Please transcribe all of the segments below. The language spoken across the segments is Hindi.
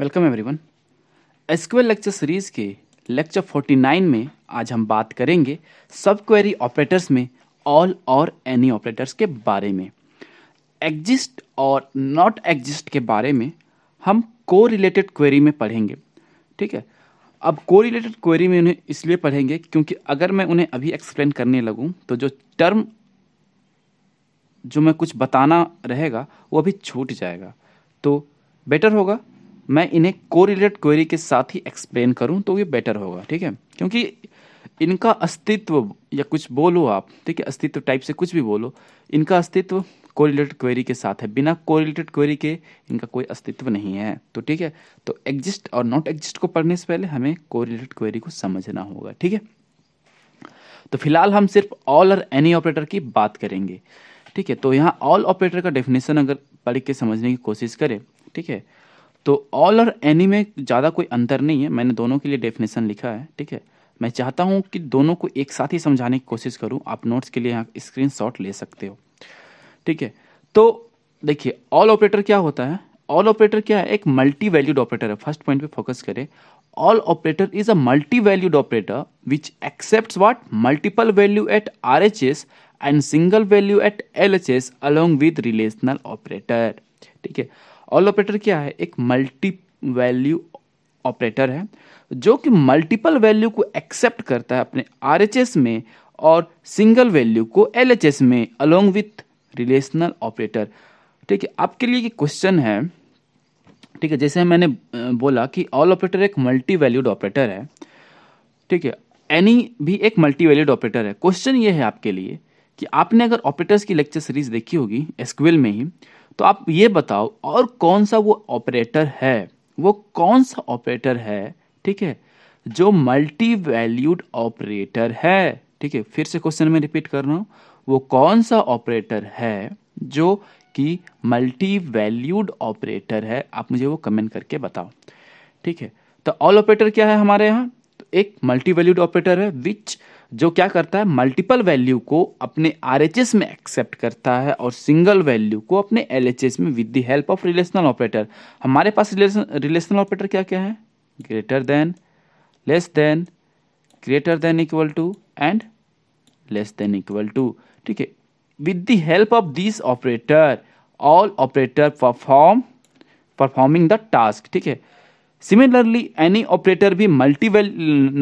Welcome everyone SQL lecture series के लेक्चर 49 में आज हम बात करेंगे सब क्वेरी ऑपरेटर्स में ऑल और एनी ऑपरेटर्स के बारे में एग्जिस्ट और नॉट एग्जिस्ट के बारे में हम को रिलेटेड क्वेरी में पढ़ेंगे ठीक है अब को रिलेटेड क्वेरी में उन्हें इसलिए पढ़ेंगे क्योंकि अगर मैं उन्हें अभी एक्सप्लेन करने लगूँ तो जो टर्म जो मैं कुछ बताना रहेगा वो अभी छूट जाएगा तो बेटर होगा मैं इन्हें कोरिलेट क्वेरी के साथ ही एक्सप्लेन करूं तो ये बेटर होगा ठीक है क्योंकि इनका अस्तित्व या कुछ बोलो आप ठीक है अस्तित्व टाइप से कुछ भी बोलो इनका अस्तित्व रिलेटेड क्वेरी के साथ है बिना कोरिलेटेड क्वेरी के इनका कोई अस्तित्व नहीं है तो ठीक है तो एग्जिस्ट और नॉट एग्जिस्ट को पढ़ने से पहले हमें कोरिलेटेड क्वेरी को समझना होगा ठीक है तो फिलहाल हम सिर्फ ऑल और एनी ऑपरेटर की बात करेंगे ठीक है तो यहाँ ऑल ऑपरेटर का डेफिनेशन अगर पढ़ के समझने की कोशिश करें ठीक है तो ऑल और एनी में ज़्यादा कोई अंतर नहीं है मैंने दोनों के लिए डेफिनेशन लिखा है ठीक है मैं चाहता हूँ कि दोनों को एक साथ ही समझाने की कोशिश करूँ आप नोट्स के लिए यहाँ स्क्रीन ले सकते हो ठीक है तो देखिए ऑल ऑपरेटर क्या होता है ऑल ऑपरेटर क्या है एक मल्टी वैल्यूड ऑपरेटर है फर्स्ट पॉइंट पे फोकस करें all operator is a multi valued operator which accept what multiple value at R H S and single value at L H S along with relational operator ठीक है ऑल ऑपरेटर क्या है एक मल्टी वैल्यू ऑपरेटर है जो कि मल्टीपल वैल्यू को एक्सेप्ट करता है अपने आर में और सिंगल वैल्यू को एल में अलोंग विथ रिलेशनल ऑपरेटर ठीक है आपके लिए क्वेश्चन है ठीक है जैसे मैंने बोला कि ऑल ऑपरेटर एक मल्टी वैल्यूड ऑपरेटर है ठीक है एनी भी एक मल्टी वैल्यूड ऑपरेटर है क्वेश्चन ये है आपके लिए कि आपने अगर ऑपरेटर्स की लेक्चर सीरीज देखी होगी एसक्वेल में ही तो आप ये बताओ और कौन सा वो ऑपरेटर है वो कौन सा ऑपरेटर है ठीक है जो मल्टी वैल्यूड ऑपरेटर है ठीक है फिर से क्वेश्चन में रिपीट कर रहा हूँ वो कौन सा ऑपरेटर है जो कि मल्टी वैल्यूड ऑपरेटर है आप मुझे वो कमेंट करके बताओ ठीक है तो ऑल ऑपरेटर क्या है हमारे यहाँ तो एक मल्टी वैल्यूड ऑपरेटर है विच जो क्या करता है मल्टीपल वैल्यू को अपने आर में एक्सेप्ट करता है और सिंगल वैल्यू को अपने एल में with the help of relational operator हमारे पास रिलेशनल ऑपरेटर क्या क्या है greater than less than greater than equal to and less than equal to ठीक है with the help of this operator all operator perform performing the task ठीक है सिमिलरली एनी ऑपरेटर भी मल्टी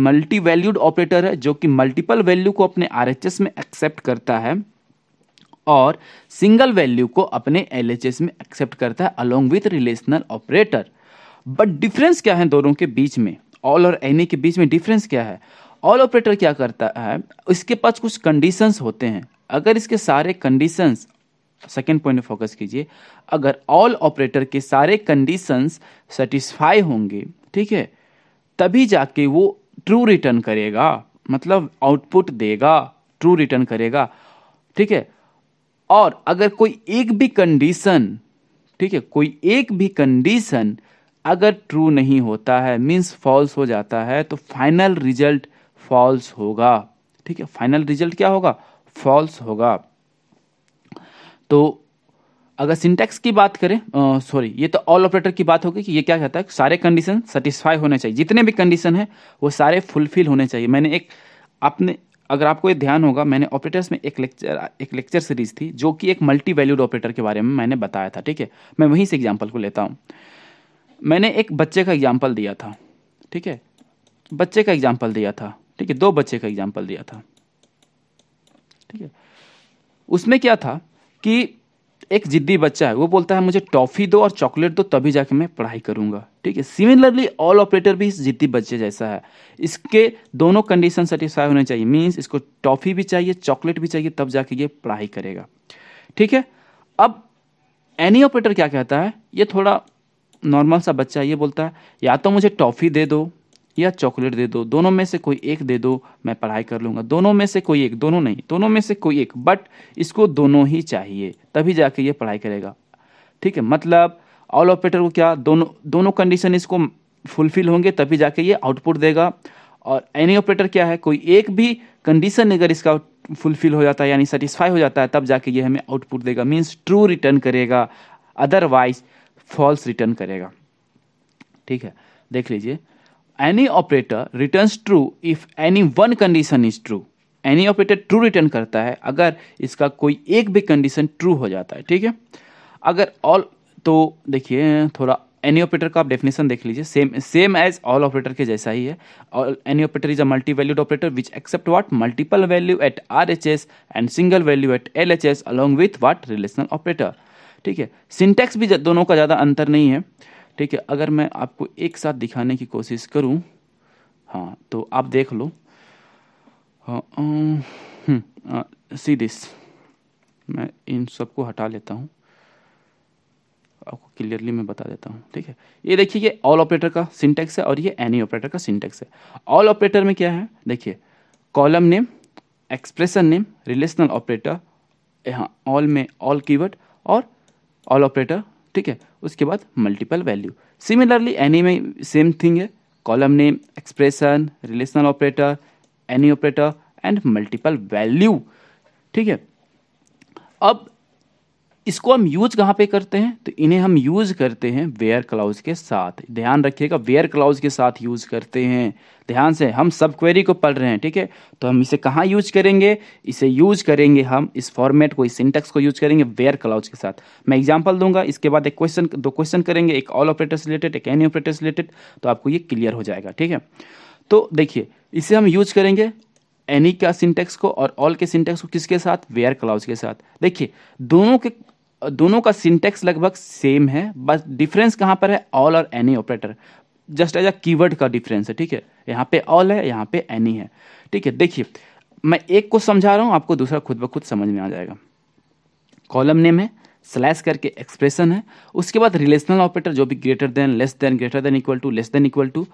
मल्टी वैल्यूड ऑपरेटर है जो कि मल्टीपल वैल्यू को अपने आर में एक्सेप्ट करता है और सिंगल वैल्यू को अपने एल में एक्सेप्ट करता है along with relational operator but difference क्या है दोनों के बीच में ऑल और एनी के बीच में डिफरेंस क्या है ऑल ऑपरेटर क्या करता है इसके पास कुछ कंडीशंस होते हैं अगर इसके सारे कंडीशंस सेकेंड पॉइंट फोकस कीजिए अगर ऑल ऑपरेटर के सारे कंडीशंस सेटिस्फाई होंगे ठीक है तभी जाके वो ट्रू रिटर्न करेगा मतलब आउटपुट देगा ट्रू रिटर्न करेगा ठीक है और अगर कोई एक भी कंडीशन ठीक है कोई एक भी कंडीशन अगर ट्रू नहीं होता है मीन्स फॉल्स हो जाता है तो फाइनल रिजल्ट फॉल्स होगा ठीक है फाइनल रिजल्ट क्या होगा फॉल्स होगा तो अगर सिंटैक्स की बात करें सॉरी ये तो ऑल ऑपरेटर की बात होगी कि ये क्या कहता है सारे कंडीशन सेटिस्फाई होने चाहिए जितने भी कंडीशन है वो सारे फुलफिल होने चाहिए मैंने एक आपने अगर आपको ये ध्यान होगा मैंने ऑपरेटर्स में एक लेक्चर एक लेक्चर सीरीज थी जो कि एक मल्टी वैल्यूड ऑपरेटर के बारे में मैंने बताया था ठीक है मैं वहीं से एग्जाम्पल को लेता हूँ मैंने एक बच्चे का एग्जाम्पल दिया था ठीक है बच्चे का एग्जाम्पल दिया था ठीक है दो बच्चे का एग्जाम्पल दिया था ठीक है उसमें क्या था कि एक जिद्दी बच्चा है वो बोलता है मुझे टॉफ़ी दो और चॉकलेट दो तभी जाके मैं पढ़ाई करूँगा ठीक है सिमिलरली ऑल ऑपरेटर भी इस जिद्दी बच्चे जैसा है इसके दोनों कंडीशन सेटिस्फाई होने चाहिए मीन्स इसको टॉफ़ी भी चाहिए चॉकलेट भी चाहिए तब जाके ये पढ़ाई करेगा ठीक है अब एनी ऑपरेटर क्या कहता है ये थोड़ा नॉर्मल सा बच्चा ये बोलता है या तो मुझे टॉफ़ी दे दो या चॉकलेट दे दो दोनों में से कोई एक दे दो मैं पढ़ाई कर लूँगा दोनों में से कोई एक दोनों नहीं दोनों में से कोई एक बट इसको दोनों ही चाहिए तभी जाके ये पढ़ाई करेगा ठीक है मतलब ऑल ऑपरेटर को क्या दोनों दोनों कंडीशन इसको फुलफिल होंगे तभी जाके ये आउटपुट देगा और एनी ऑपरेटर क्या है कोई एक भी कंडीशन अगर इसका फुलफिल हो जाता है यानी सेटिस्फाई हो जाता है तब जाके ये हमें आउटपुट देगा मीन्स ट्रू रिटर्न करेगा अदरवाइज फॉल्स रिटर्न करेगा ठीक है देख लीजिए any operator returns true if any one condition is true any operator true return करता है अगर इसका कोई एक भी कंडीशन ट्रू हो जाता है ठीक है अगर ऑल तो देखिए थोड़ा एनी ऑपरेटर का आप डेफिनेशन देख लीजिए same same as all operator के जैसा ही है all any operator is a multi valued operator which accept what multiple value at R H S and single value at L H S along with what relational operator ठीक है सिंटेक्स भी दोनों का ज़्यादा अंतर नहीं है ठीक है अगर मैं आपको एक साथ दिखाने की कोशिश करूं हाँ तो आप देख लो सी दिस हम्म, मैं इन सबको हटा लेता हूँ आपको क्लियरली मैं बता देता हूँ ठीक है ये देखिए ये ऑल ऑपरेटर का सिंटेक्स है और ये एनी ऑपरेटर का सिंटेक्स है ऑल ऑपरेटर में क्या है देखिए column name expression name relational operator यहाँ ऑल में ऑल कीवर्ड और ऑल ऑपरेटर ठीक है उसके बाद मल्टीपल वैल्यू सिमिलरली एनी में सेम थिंग है column name expression relational operator any operator and multiple value ठीक है अब इसको हम यूज कहाँ पे करते हैं तो इन्हें हम यूज करते हैं वेयर क्लाउज के साथ ध्यान रखिएगा वेयर क्लाउज के साथ यूज करते हैं ध्यान से हम सब क्वेरी को पढ़ रहे हैं ठीक है तो हम इसे कहाँ यूज करेंगे इसे यूज करेंगे हम इस फॉर्मेट को इस सिंटेक्स को यूज करेंगे वेयर क्लाउज के साथ मैं एग्जाम्पल दूंगा इसके बाद एक क्वेश्चन दो क्वेश्चन करेंगे एक ऑल ऑपरेटर रिलेटेड एक एनी ऑपरेटर रिलेटेड तो आपको ये क्लियर हो जाएगा ठीक है तो देखिए इसे हम यूज करेंगे एनी का सिंटेक्स को और ऑल के सिंटेक्स को किसके साथ वेयर क्लाउज के साथ देखिए दोनों के दोनों का सिंटेक्स लगभग सेम है बस डिफरेंस कहाँ पर है ऑल और any operator just as a keyword का डिफरेंस है ठीक है यहाँ पे ऑल है यहाँ पे एनी है ठीक है देखिए मैं एक को समझा रहा हूँ आपको दूसरा खुद ब खुद समझ में आ जाएगा कॉलम नेम है स्लैश करके एक्सप्रेशन है उसके बाद रिलेशनल ऑपरेटर जो भी greater than less than greater than equal to less than equal to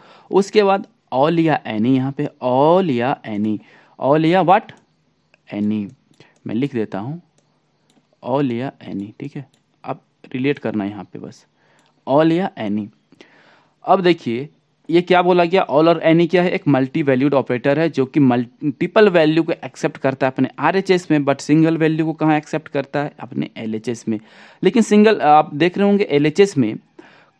उसके बाद ऑल या एनी यहाँ पे ऑल या एनी ऑल या वाट एनी मैं लिख देता हूँ ऑल या एनी ठीक है अब रिलेट करना है यहाँ पे बस ऑल या एनी अब देखिए ये क्या बोला गया ऑल और एनी क्या है एक मल्टी वैल्यूड ऑपरेटर है जो कि मल्टीपल वैल्यू को एक्सेप्ट करता है अपने आर में बट सिंगल वैल्यू को कहाँ एक्सेप्ट करता है अपने एल में लेकिन सिंगल आप देख रहे होंगे एल में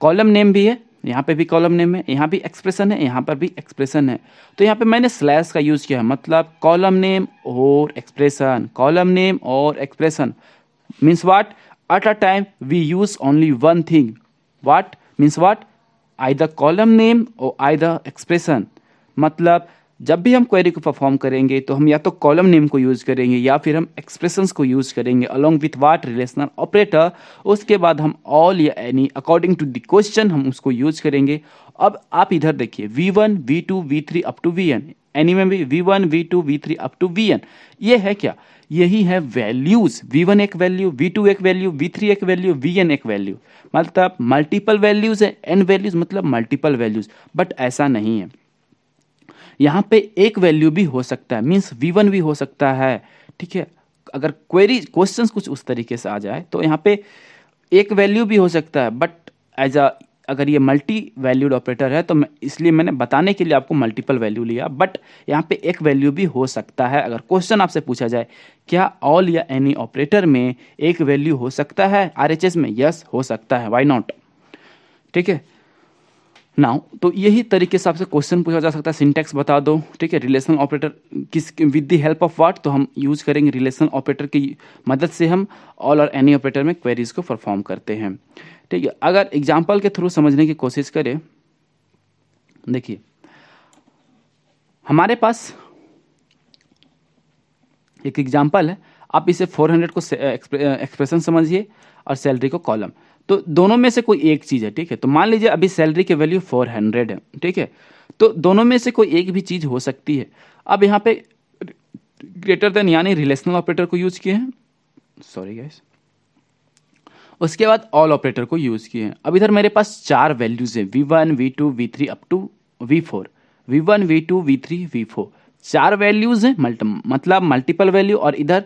कॉलम नेम भी है यहाँ पे भी कॉलम नेम है यहाँ भी एक्सप्रेशन है यहाँ पर भी एक्सप्रेशन है तो यहाँ पे मैंने स्लैश का यूज़ किया है मतलब कॉलम नेम और एक्सप्रेशन कॉलम नेम और expression means what at a time we use only one thing what means what either column name or either expression मतलब जब भी हम क्वेरी को परफॉर्म करेंगे तो हम या तो कॉलम नेम को यूज़ करेंगे या फिर हम एक्सप्रेशंस को यूज़ करेंगे along with what relational operator उसके बाद हम ऑल या any according to the question हम उसको यूज करेंगे अब आप इधर देखिए V one V two V three up to V N any में भी V one V two V three up to V N ये है क्या यही है वैल्यूज वी वन एक वैल्यू वी टू एक वैल्यू वी थ्री एक वैल्यू वी एन एक वैल्यू मतलब मल्टीपल वैल्यूज है एन वैल्यूज मतलब मल्टीपल वैल्यूज बट ऐसा नहीं है यहाँ पे एक वैल्यू भी हो सकता है मीन्स वी वन भी हो सकता है ठीक है अगर क्वेरी क्वेश्चन कुछ उस तरीके से आ जाए तो यहाँ पे एक वैल्यू भी हो सकता है बट एज अ अगर ये मल्टी वैल्यूड ऑपरेटर है तो मैं इसलिए मैंने बताने के लिए आपको मल्टीपल वैल्यू लिया बट यहाँ पे एक वैल्यू भी हो सकता है अगर क्वेश्चन आपसे पूछा जाए क्या ऑल या एनी ऑपरेटर में एक वैल्यू हो सकता है आर में यस हो सकता है वाई नॉट ठीक है नाउ तो यही तरीके से आपसे क्वेश्चन पूछा जा सकता है सिंटेक्स बता दो ठीक है रिलेशन ऑपरेटर किस with the help of what तो हम यूज करेंगे रिलेशन ऑपरेटर की मदद से हम ऑल और एनी ऑपरेटर में क्वेरीज को परफॉर्म करते हैं ठीक है अगर एग्जाम्पल के थ्रू समझने की कोशिश करें देखिए हमारे पास एक एग्जाम्पल है आप इसे 400 को एक्सप्रेशन समझिए और सैलरी को कॉलम तो दोनों में से कोई एक चीज़ है ठीक है तो मान लीजिए अभी सैलरी की वैल्यू 400 है ठीक है तो दोनों में से कोई एक भी चीज़ हो सकती है अब यहाँ पे ग्रेटर देन यानी रिलेशनल ऑपरेटर को यूज किए हैं सॉरी गाइस उसके बाद ऑल ऑपरेटर को यूज़ किए हैं अब इधर मेरे पास चार वैल्यूज़ हैं V one V two V three up to V four V one V two V three V four चार वैल्यूज़ हैं मतलब मल्टीपल वैल्यू और इधर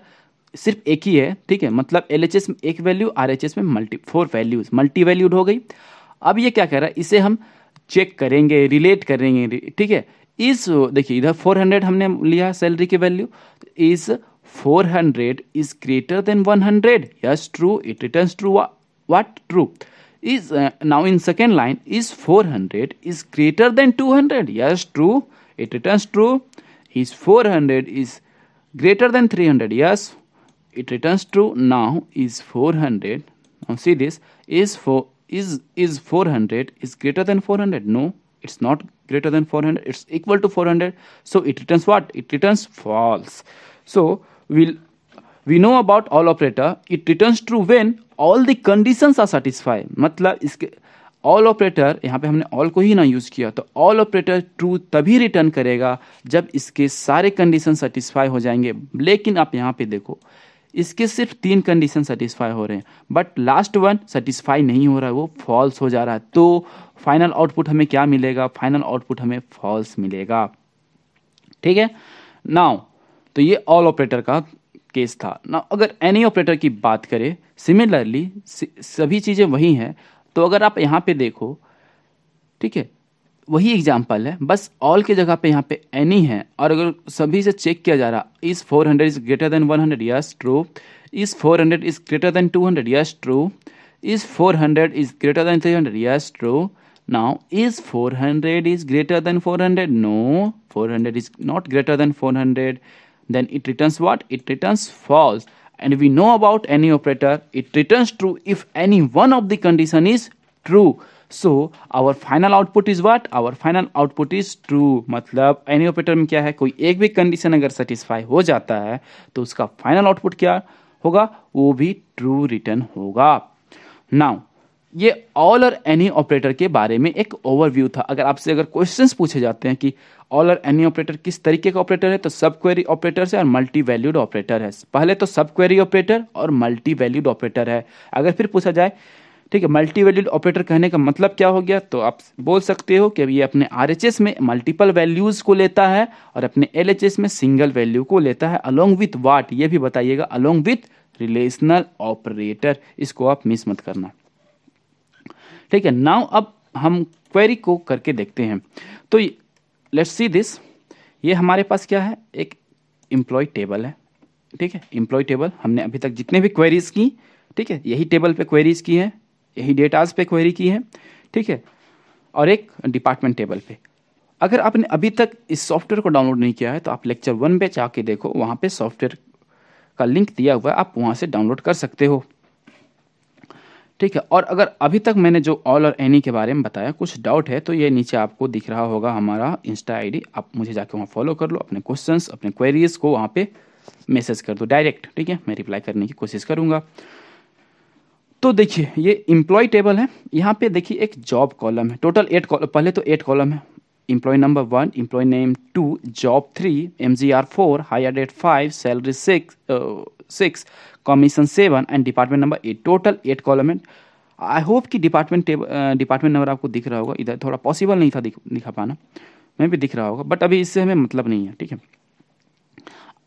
सिर्फ एक ही है ठीक है मतलब एल एच एस में एक वैल्यू आर एच एस में multi four values multi valued हो गई अब ये क्या कह रहा है इसे हम चेक करेंगे रिलेट करेंगे ठीक है इस देखिए इधर 400 हमने लिया सैलरी की वैल्यू इस 400 is greater than 100 yes true it returns true what true is uh, now in second line is 400 is greater than 200 yes true it returns true is 400 is greater than 300 yes it returns true now is 400 now see this is for is is 400 is greater than 400 no it's not greater than 400 it's equal to 400 so it returns what it returns false so we'll, we know about all operator it returns true when all the conditions are satisfied मतलब इसके all operator यहाँ पे हमने all को ही ना use किया तो all operator true तभी return करेगा जब इसके सारे कंडीशन satisfy हो जाएंगे लेकिन आप यहाँ पे देखो इसके सिर्फ तीन कंडीशन सेटिस्फाई हो रहे हैं बट लास्ट वन सेटिस्फाई नहीं हो रहा है वो फॉल्स हो जा रहा है तो फाइनल आउटपुट हमें क्या मिलेगा फाइनल आउटपुट हमें फॉल्स मिलेगा ठीक है नाउ तो ये ऑल ऑपरेटर का केस था ना अगर एनी ऑपरेटर की बात करें सिमिलरली सभी चीज़ें वही हैं तो अगर आप यहाँ पे देखो ठीक है वही एग्जाम्पल है बस ऑल के जगह पे यहाँ पे एनी है और अगर सभी से चेक किया जा रहा इस 400 is greater than 100 hundred yes true इस 400 is greater than 200 hundred yes true इस 400 is greater than 300 hundred yes true is greater 400 four hundred no 400 hundred 400 not greater than four 400 then it returns what? It returns false. And we know about any operator, it returns true if any one of the condition is true. so our final output is what our final output is true matlab any operator mein kya hai koi ek bhi condition agar satisfy ho jata hai to uska final output kya hoga wo bhi true return hoga now ये ऑल और एनी ऑपरेटर के बारे में एक ओवरव्यू था अगर आपसे अगर क्वेश्चंस पूछे जाते हैं कि ऑल और एनी ऑपरेटर किस तरीके का ऑपरेटर है तो सब क्वेरी ऑपरेटर है और मल्टी वैल्यूड ऑपरेटर है पहले तो सब क्वेरी ऑपरेटर और मल्टी वैल्यूड ऑपरेटर है अगर फिर पूछा जाए ठीक है मल्टी वैल्यूड ऑपरेटर कहने का मतलब क्या हो गया तो आप बोल सकते हो कि ये अपने आर में मल्टीपल वैल्यूज़ को लेता है और अपने एल में सिंगल वैल्यू को लेता है अलोंग विथ वाट ये भी बताइएगा अलोंग विथ रिलेशनल ऑपरेटर इसको आप मिस मत करना ठीक है नाउ अब हम क्वेरी को करके देखते हैं तो लेट्स सी दिस ये हमारे पास क्या है एक एम्प्लॉय टेबल है ठीक है एम्प्लॉय टेबल हमने अभी तक जितने भी क्वेरीज की ठीक है यही टेबल पे क्वेरीज की है यही डेटाज पे क्वेरी की है ठीक है और एक डिपार्टमेंट टेबल पे अगर आपने अभी तक इस सॉफ्टवेयर को डाउनलोड नहीं किया है तो आप लेक्चर वन पे जाके देखो वहाँ पे सॉफ्टवेयर का लिंक दिया हुआ है आप वहाँ से डाउनलोड कर सकते हो ठीक है और अगर अभी तक मैंने जो ऑल और एनी के बारे में बताया कुछ डाउट है तो ये नीचे आपको दिख रहा होगा हमारा इंस्टा आईडी आप मुझे जाके वहाँ फॉलो कर लो अपने क्वेश्चंस अपने क्वेरीज को वहाँ पे मैसेज कर दो डायरेक्ट ठीक है मैं रिप्लाई करने की कोशिश करूँगा तो देखिए ये इम्प्लॉय टेबल है यहाँ पे देखिए एक जॉब कॉलम है टोटल एट कॉलम पहले तो एट कॉलम है employee number 1 employee name 2 job 3 mgr 4 higher date 5 salary 6 uh, 6 commission 7 and department number 8 total 8 column and I hope कि डिपार्टमेंट डिपार्टमेंट नंबर आपको दिख रहा होगा इधर थोड़ा पॉसिबल नहीं था दिख, दिखा पाना मैं भी दिख रहा होगा बट अभी इससे हमें मतलब नहीं है ठीक है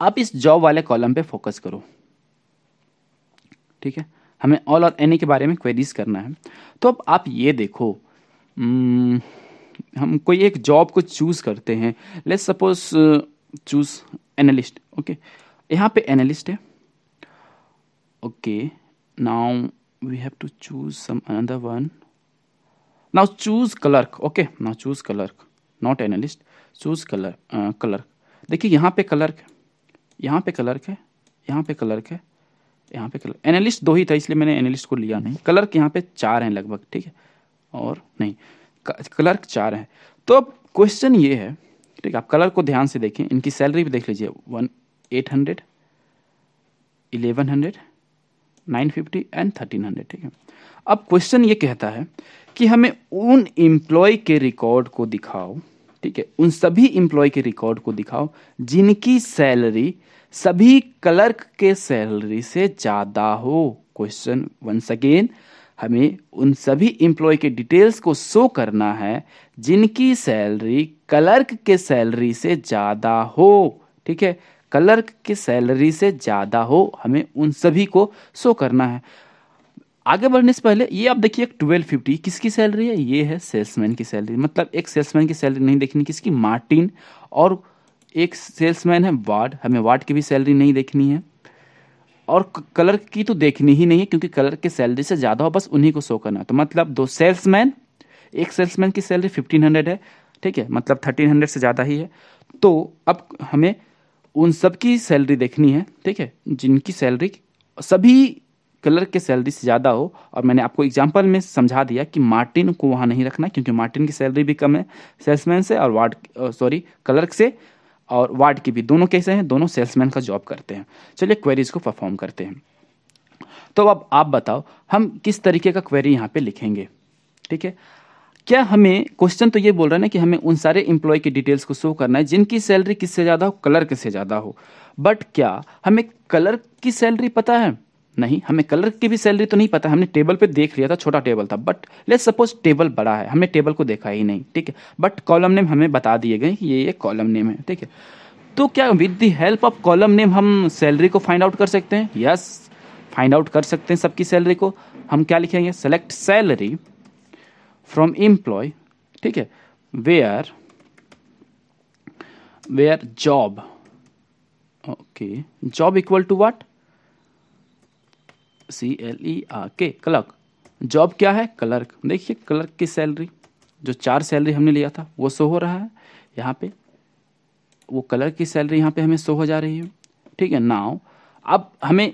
आप इस जॉब वाले कॉलम पे फोकस करो ठीक है हमें ऑल और एनी के बारे में क्वेरीज करना है तो अब आप ये देखो hmm, हम कोई एक जॉब को चूज़ करते हैं let's suppose choose analyst okay यहाँ पे एनालिस्ट है okay now we have to choose some another one now choose clerk okay now choose clerk not analyst choose colour clerk देखिए यहाँ पे क्लर्क है यहाँ पे क्लर्क है यहाँ पे क्लर्क है यहाँ पे कलर एनालिस्ट दो ही था इसलिए मैंने एनालिस्ट को लिया नहीं कलर के यहाँ पे चार हैं लगभग ठीक है और नहीं क्लर्क चार हैं तो अब क्वेश्चन ये है ठीक है आप कलर को ध्यान से देखें इनकी सैलरी भी देख लीजिए one eight hundred eleven hundred nine fifty and thirteen hundred ठीक है अब क्वेश्चन ये कहता है कि हमें उन एम्प्लॉय के रिकॉर्ड को दिखाओ ठीक है उन सभी एम्प्लॉय के रिकॉर्ड को दिखाओ जिनकी सैलरी सभी क्लर्क के सैलरी से ज़्यादा हो क्वेश्चन वंस अगेन हमें उन सभी एम्प्लॉय के डिटेल्स को शो करना है जिनकी सैलरी क्लर्क के सैलरी से ज़्यादा हो ठीक है क्लर्क की सैलरी से ज़्यादा हो हमें उन सभी को शो करना है आगे बढ़ने से पहले ये आप देखिए ट्वेल्व फिफ्टी किसकी सैलरी है ये है सेल्समैन की सैलरी मतलब एक सेल्समैन की सैलरी नहीं देखनी किसकी मार्टिन और एक सेल्समैन है वार्ड हमें वार्ड की भी सैलरी नहीं देखनी है और कलर की तो देखनी ही नहीं है क्योंकि कलर की सैलरी से ज़्यादा हो बस उन्हीं को शो करना तो मतलब दो सेल्समैन एक सेल्समैन की सैलरी फिफ्टीन हंड्रेड है ठीक है मतलब थर्टीन हंड्रेड से ज़्यादा ही है तो अब हमें उन सब की सैलरी देखनी है ठीक है जिनकी सैलरी सभी कलर के सैलरी से ज़्यादा हो और मैंने आपको एग्जाम्पल में समझा दिया कि मार्टिन को वहाँ नहीं रखना क्योंकि मार्टिन की सैलरी भी कम है सेल्समैन से और वार्ड सॉरी कलर से और वार्ड की भी दोनों कैसे हैं दोनों सेल्समैन का जॉब करते हैं चलिए क्वेरीज को परफॉर्म करते हैं तो अब आप बताओ हम किस तरीके का क्वेरी यहाँ पे लिखेंगे ठीक है क्या हमें क्वेश्चन तो ये बोल रहा है ना कि हमें उन सारे एम्प्लॉय की डिटेल्स को शो करना है जिनकी सैलरी किससे ज़्यादा हो कलर किससे ज़्यादा हो बट क्या हमें कलर की सैलरी पता है नहीं हमें कलर की भी सैलरी तो नहीं पता हमने टेबल पे देख लिया था छोटा टेबल था बट लेट सपोज टेबल बड़ा है हमने टेबल को देखा ही नहीं ठीक है बट कॉलम नेम हमें बता दिए गए कि ये ये कॉलम नेम है ठीक है तो क्या with the help of column name हम सैलरी को फाइंड आउट कर सकते हैं यस फाइंड आउट कर सकते हैं सबकी सैलरी को हम क्या लिखेंगे सेलेक्ट सैलरी फ्रॉम एम्प्लॉय ठीक है where where job okay job equal to what C L E R K clerk job क्या है क्लर्क देखिए क्लर्क की सैलरी जो चार सैलरी हमने लिया था वो सो हो रहा है यहाँ पे वो क्लर्क की सैलरी यहाँ पे हमें सो हो जा रही है ठीक है नाव अब हमें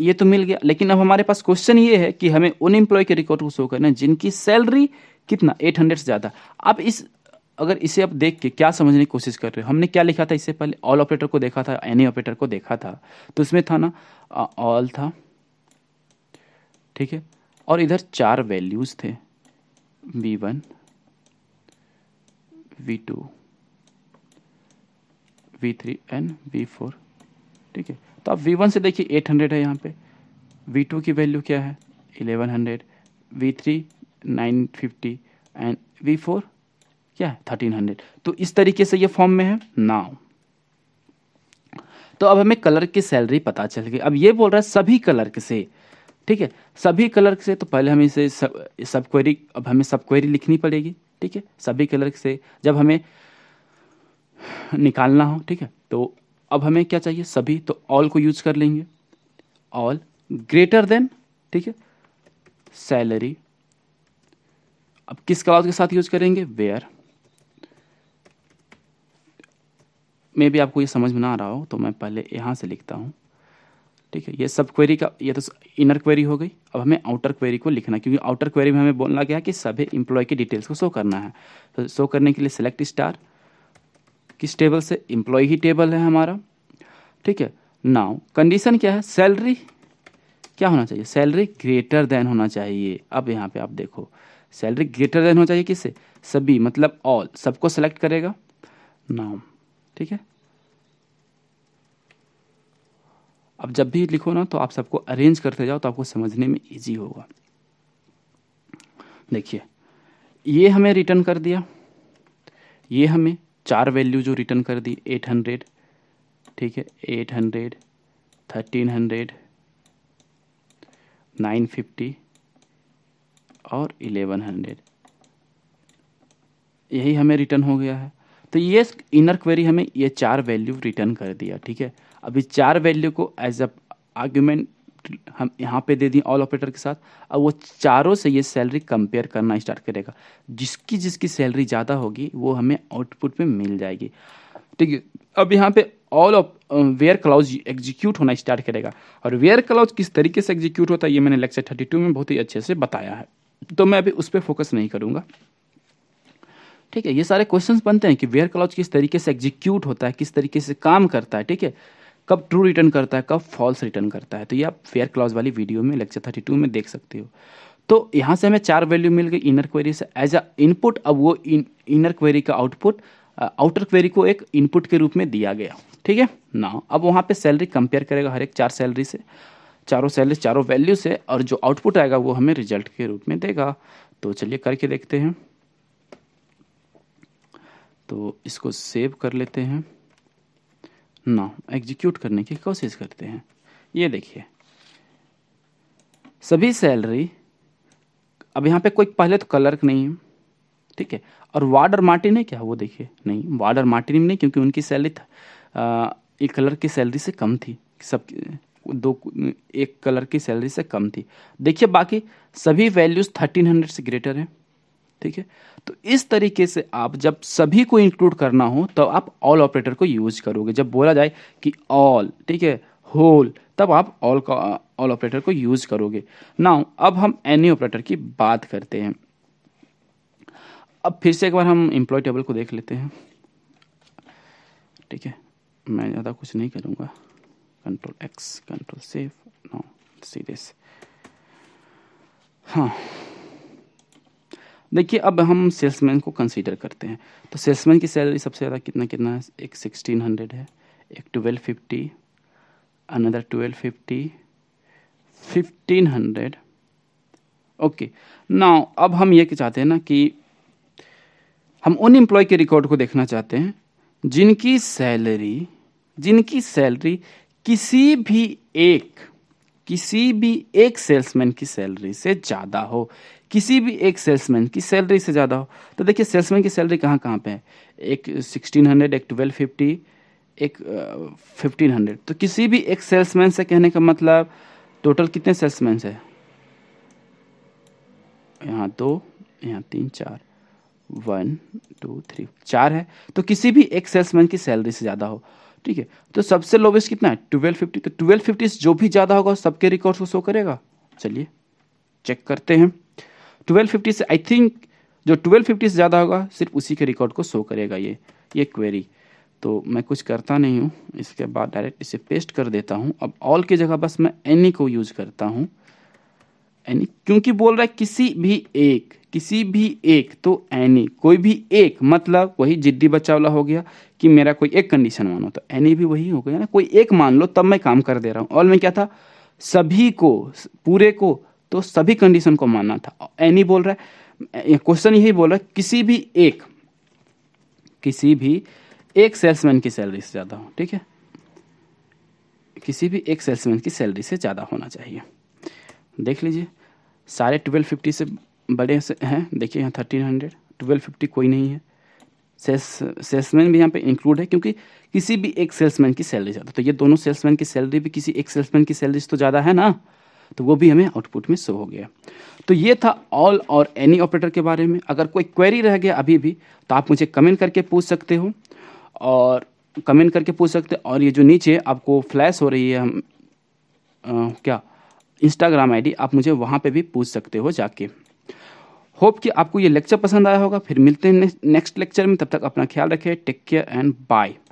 ये तो मिल गया लेकिन अब हमारे पास क्वेश्चन ये है कि हमें उन एम्प्लॉय के रिकॉर्ड को शो करना है जिनकी सैलरी कितना एट हंड्रेड से ज़्यादा अब इस अगर इसे अब देख के क्या समझने की कोशिश कर रहे हो हमने क्या लिखा था इससे पहले ऑल ऑपरेटर को देखा था एनी ऑपरेटर को देखा था तो उसमें था ना ऑल था ठीक है और इधर चार वैल्यूज़ थे V one V two V three and V four ठीक है तो आप वी वन से देखिए एट हंड्रेड है यहाँ पे वी टू की वैल्यू क्या है 1100 hundred V three nine fifty and V four क्या है थर्टीन हंड्रेड तो इस तरीके से ये फॉर्म में है नाउ तो अब हमें कलर की सैलरी पता चल गई अब ये बोल रहा है सभी कलर के से ठीक है सभी कलर से तो पहले हमें इसे सब सब क्वेरी अब हमें सब क्वेरी लिखनी पड़ेगी ठीक है सभी कलर से जब हमें निकालना हो ठीक है तो अब हमें क्या चाहिए सभी तो ऑल को यूज कर लेंगे ऑल ग्रेटर देन ठीक है सैलरी अब किस क्लाउज के साथ यूज करेंगे वेयर मे भी आपको ये समझ में ना आ रहा हो तो मैं पहले यहां से लिखता हूं ठीक है ये सब क्वेरी का ये तो इनर क्वेरी हो गई अब हमें आउटर क्वेरी को लिखना क्योंकि आउटर क्वेरी में हमें बोलना गया कि सभी इंप्लॉय की डिटेल्स को शो करना है तो शो करने के लिए सेलेक्ट स्टार किस टेबल से इंप्लॉय ही टेबल है हमारा ठीक है नाउ कंडीशन क्या है सैलरी क्या होना चाहिए सैलरी ग्रेटर देन होना चाहिए अब यहाँ पे आप देखो सैलरी ग्रेटर देन होना चाहिए किससे सभी मतलब ऑल सबको सेलेक्ट करेगा नाउ ठीक है अब जब भी लिखो ना तो आप सबको अरेंज करते जाओ तो आपको समझने में ईजी होगा देखिए ये हमें रिटर्न कर दिया ये हमें चार वैल्यू जो रिटर्न कर दी एट हंड्रेड ठीक है eight hundred thirteen hundred nine fifty और इलेवन हंड्रेड यही हमें रिटर्न हो गया है तो ये इनर क्वेरी हमें ये चार वैल्यू रिटर्न कर दिया ठीक है अभी चार वैल्यू को एज अ आर्ग्यूमेंट हम यहाँ पे दे दिए ऑल ऑपरेटर के साथ अब वो चारों से ये सैलरी कंपेयर करना स्टार्ट करेगा जिसकी जिसकी सैलरी ज़्यादा होगी वो हमें आउटपुट में मिल जाएगी ठीक है अब यहाँ पे all of where clause execute होना स्टार्ट करेगा और वेयर क्लाउज किस तरीके से एग्जीक्यूट होता है ये मैंने लेक्चर थर्टी टू में बहुत ही अच्छे से बताया है तो मैं अभी उस पर फोकस नहीं करूँगा ठीक है ये सारे क्वेश्चंस बनते हैं कि वेयर क्लाउज किस तरीके से एग्जीक्यूट होता है किस तरीके से काम करता है ठीक है कब ट्रू रिटर्न करता है कब फॉल्स रिटर्न करता है तो ये आप फेयर क्लॉज वाली वीडियो में लेक्चर थर्टी टू में देख सकते हो तो यहाँ से हमें चार वैल्यू मिल गई इनर क्वेरी से एज अ इनपुट अब वो इन इनर क्वेरी का आउटपुट आउटर क्वेरी को एक इनपुट के रूप में दिया गया ठीक है ना अब वहाँ पे सैलरी कंपेयर करेगा हर एक चार सैलरी से चारों सैलरी चारों वैल्यू से और जो आउटपुट आएगा वो हमें रिजल्ट के रूप में देगा तो चलिए करके देखते हैं तो इसको सेव कर लेते हैं नाउ एग्जीक्यूट करने की कोशिश करते हैं ये देखिए सभी सैलरी अब यहाँ पे कोई पहले तो कलर्क नहीं है ठीक है और वार्ड और मार्टिन है क्या वो देखिए नहीं वार्ड और मार्टिन नहीं क्योंकि उनकी सैलरी एक कलर की सैलरी से कम थी सब दो एक कलर की सैलरी से कम थी देखिए बाकी सभी वैल्यूज़ थर्टीन हंड्रेड से ग्रेटर हैं ठीक है तो इस तरीके से आप जब सभी को इंक्लूड करना हो तो आप ऑल ऑपरेटर को यूज करोगे जब बोला जाए कि ऑल ठीक है होल तब आप ऑल का ऑल ऑपरेटर को यूज करोगे नाउ अब हम एनी ऑपरेटर की बात करते हैं अब फिर से एक बार हम एम्प्लॉय टेबल को देख लेते हैं ठीक है मैं ज़्यादा कुछ नहीं करूँगा control X control save no see this हाँ देखिए अब हम सेल्समैन को कंसीडर करते हैं तो सेल्समैन की सैलरी सबसे ज़्यादा कितना कितना है एक सिक्सटीन हंड्रेड है एक twelve fifty another twelve fifty fifteen hundred okay ना अब हम ये चाहते हैं ना कि हम उन एम्प्लॉय के रिकॉर्ड को देखना चाहते हैं जिनकी सैलरी जिनकी सैलरी किसी भी एक किसी भी एक सेल्समैन की सैलरी से ज़्यादा हो किसी भी एक सेल्समैन की सैलरी से ज़्यादा हो तो देखिए सेल्समैन की सैलरी कहाँ कहाँ पे है एक सिक्सटीन हंड्रेड एक ट्वेल्व फिफ्टी एक फिफ्टीन हंड्रेड तो किसी भी एक सेल्समैन से कहने का मतलब टोटल कितने सेल्समैन है यहाँ दो यहाँ तीन चार वन टू थ्री चार है तो किसी भी एक सेल्समैन की सैलरी से ज़्यादा हो ठीक है तो सबसे लोवेस्ट कितना है ट्वेल्व फिफ्टी तो ट्वेल्व फिफ्टी जो भी ज़्यादा होगा सबके रिकॉर्ड्स को शो करेगा चलिए चेक करते हैं 1250 से आई थिंक जो 1250 से ज़्यादा होगा सिर्फ उसी के रिकॉर्ड को शो करेगा ये ये क्वेरी तो मैं कुछ करता नहीं हूँ इसके बाद डायरेक्ट इसे पेस्ट कर देता हूँ अब ऑल की जगह बस मैं एनी को यूज करता हूँ एनी क्योंकि बोल रहा है किसी भी एक किसी भी एक तो एनी कोई भी एक मतलब वही जिद्दी बच्चा वाला हो गया कि मेरा कोई एक कंडीशन मानो तो एनी भी वही हो गया ना कोई एक मान लो तब मैं काम कर दे रहा हूँ ऑल में क्या था सभी को पूरे को तो सभी कंडीशन को मानना था एनी बोल रहा है क्वेश्चन यही बोल रहा है किसी भी एक किसी भी एक सेल्समैन की सैलरी से ज़्यादा हो ठीक है किसी भी एक सेल्समैन की सैलरी से ज़्यादा होना चाहिए देख लीजिए सारे ट्वेल्व फिफ्टी से बड़े से हैं देखिए यहाँ थर्टीन हंड्रेड ट्वेल्व फिफ्टी कोई नहीं है सेल्समैन भी यहाँ पे इंक्लूड है क्योंकि किसी भी एक सेल्समैन की सैलरी ज़्यादा तो ये दोनों सेल्समैन की सैलरी भी किसी एक सेल्समैन की सैलरी से तो ज़्यादा है ना तो वो भी हमें आउटपुट में शो हो गया तो ये था ऑल और एनी ऑपरेटर के बारे में अगर कोई क्वेरी रह गया अभी भी तो आप मुझे कमेंट करके पूछ सकते हो और कमेंट करके पूछ सकते हो और ये जो नीचे आपको फ्लैश हो रही है हम क्या इंस्टाग्राम आईडी आप मुझे वहाँ पे भी पूछ सकते हो जाके होप कि आपको ये लेक्चर पसंद आया होगा फिर मिलते हैं नेक्स्ट लेक्चर में तब तक अपना ख्याल रखें टेक केयर एंड बाय